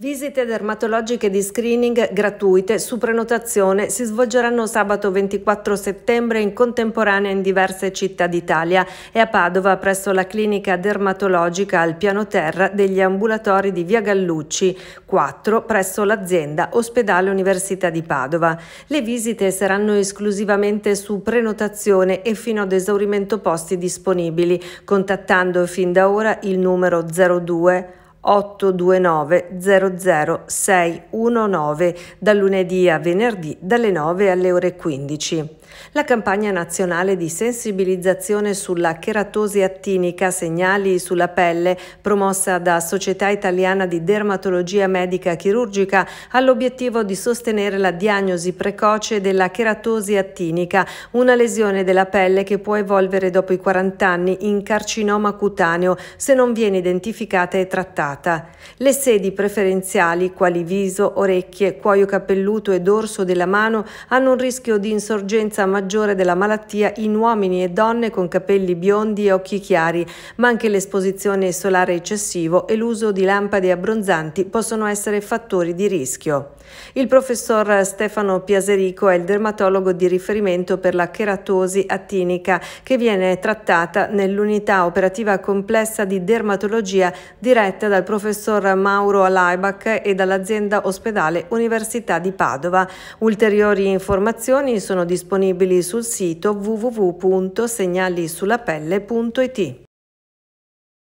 Visite dermatologiche di screening gratuite su prenotazione si svolgeranno sabato 24 settembre in contemporanea in diverse città d'Italia e a Padova presso la clinica dermatologica al piano terra degli ambulatori di Via Gallucci 4 presso l'azienda Ospedale Università di Padova. Le visite saranno esclusivamente su prenotazione e fino ad esaurimento posti disponibili, contattando fin da ora il numero 02 829 00619 619 da lunedì a venerdì dalle 9 alle ore 15. La campagna nazionale di sensibilizzazione sulla cheratosi attinica segnali sulla pelle promossa da Società Italiana di Dermatologia Medica Chirurgica ha l'obiettivo di sostenere la diagnosi precoce della cheratosi attinica, una lesione della pelle che può evolvere dopo i 40 anni in carcinoma cutaneo se non viene identificata e trattata delicata. Le sedi preferenziali, quali viso, orecchie, cuoio capelluto e dorso della mano, hanno un rischio di insorgenza maggiore della malattia in uomini e donne con capelli biondi e occhi chiari, ma anche l'esposizione solare eccessivo e l'uso di lampade abbronzanti possono essere fattori di rischio. Il professor Stefano Piaserico è il dermatologo di riferimento per la cheratosi attinica che viene trattata nell'unità operativa complessa di dermatologia diretta da dal professor Mauro Laibach e dall'azienda ospedale Università di Padova. Ulteriori informazioni sono disponibili sul sito www.segnalisulapelle.it.